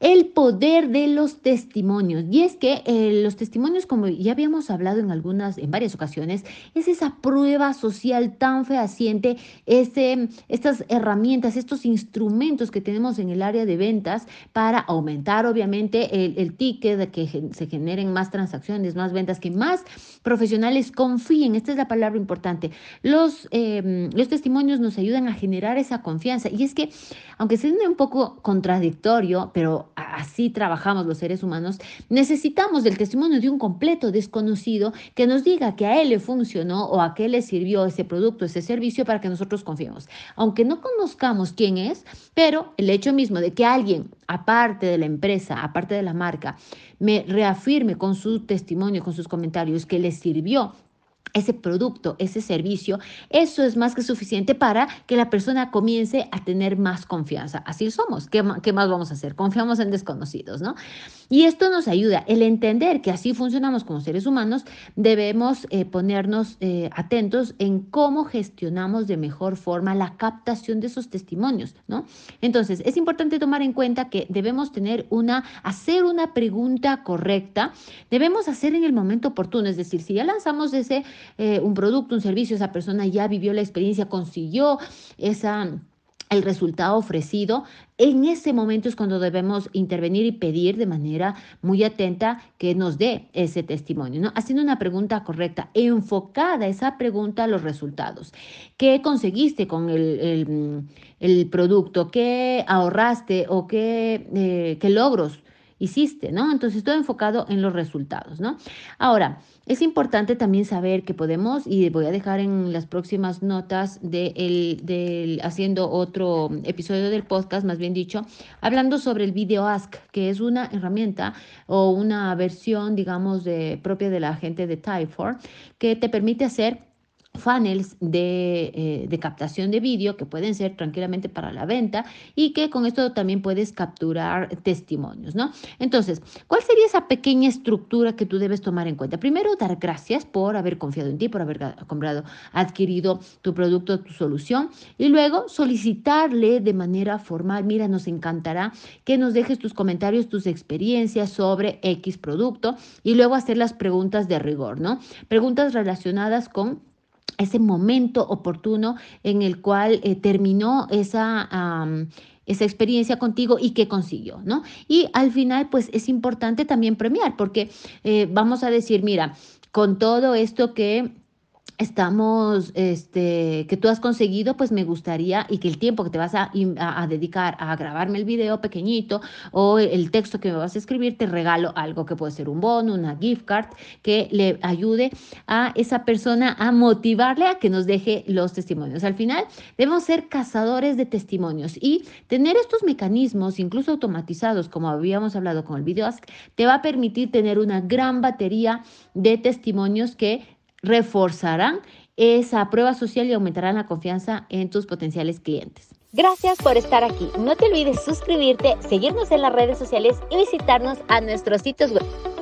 el poder de los testimonios. Y es que eh, los testimonios, como ya habíamos hablado en algunas, en varias ocasiones, es esa prueba social tan fehaciente, ese, estas herramientas, estos instrumentos que tenemos en el área de ventas para aumentar, obviamente, el, ticket, que se generen más transacciones, más ventas, que más profesionales confíen. Esta es la palabra importante. Los, em, los testimonios nos ayudan a generar esa confianza. Y es que, aunque sea un poco contradictorio, pero así trabajamos los seres humanos, necesitamos del testimonio de un completo desconocido que nos diga que a él le funcionó o a qué le sirvió ese producto, ese servicio para que nosotros confiemos. Aunque no conozcamos quién es, pero el hecho mismo de que alguien, aparte de la empresa, aparte de la marca, me reafirme con su testimonio, con sus comentarios, que le sirvió ese producto, ese servicio, eso es más que suficiente para que la persona comience a tener más confianza. Así somos. ¿Qué, qué más vamos a hacer? Confiamos en desconocidos, ¿no? Y esto nos ayuda. El entender que así funcionamos como seres humanos, debemos eh, ponernos eh, atentos en cómo gestionamos de mejor forma la captación de esos testimonios, ¿no? Entonces, es importante tomar en cuenta que debemos tener una, hacer una pregunta correcta, debemos hacer en el momento oportuno, es decir, si ya lanzamos ese eh, un producto, un servicio, esa persona ya vivió la experiencia, consiguió el resultado ofrecido, en ese momento es cuando debemos intervenir y pedir de manera muy atenta que nos dé ese testimonio, ¿no? Haciendo una pregunta correcta, enfocada esa pregunta a los resultados. ¿Qué conseguiste con el, el, producto? ¿Qué ahorraste o qué eh, logros? hiciste, ¿no? Entonces todo enfocado en los resultados, ¿no? Ahora, es importante también saber que podemos, y voy a dejar en las próximas notas de, el, haciendo otro episodio del podcast, más bien dicho, hablando sobre el video ask, que es una herramienta o una versión, digamos, de, propia de la gente de Typeform, que te permite hacer funnels de, eh, de, captación de vídeo que pueden ser tranquilamente para la venta y que con esto también puedes capturar testimonios, ¿no? Entonces, ¿cuál sería esa pequeña estructura que tú debes tomar en cuenta? Primero, dar gracias por haber confiado en ti, por haber comprado, adquirido tu producto, tu solución y luego solicitarle de manera formal, mira, nos encantará que nos dejes tus comentarios, tus experiencias sobre X producto y luego hacer las preguntas de rigor, ¿no? Preguntas relacionadas con ese momento oportuno en el cual eh, terminó esa... esa experiencia contigo y que consiguió, ¿no? Y al final, pues es importante también premiar, porque eh, vamos a decir, mira, con todo esto que estamos, este, que tú has conseguido, pues me gustaría y que el tiempo que te vas a, dedicar a grabarme el video pequeñito o el texto que me vas a escribir, te regalo algo que puede ser un bono, una gift card, que le ayude a esa persona a motivarle a que nos deje los testimonios. Al final, debemos ser cazadores de testimonios y tener estos mecanismos, incluso automatizados, como habíamos hablado con el video, te va a permitir tener una gran batería de testimonios que reforzarán esa prueba social y aumentarán la confianza en tus potenciales clientes. Gracias por estar aquí. No te olvides suscribirte, seguirnos en las redes sociales y visitarnos a nuestros sitios web.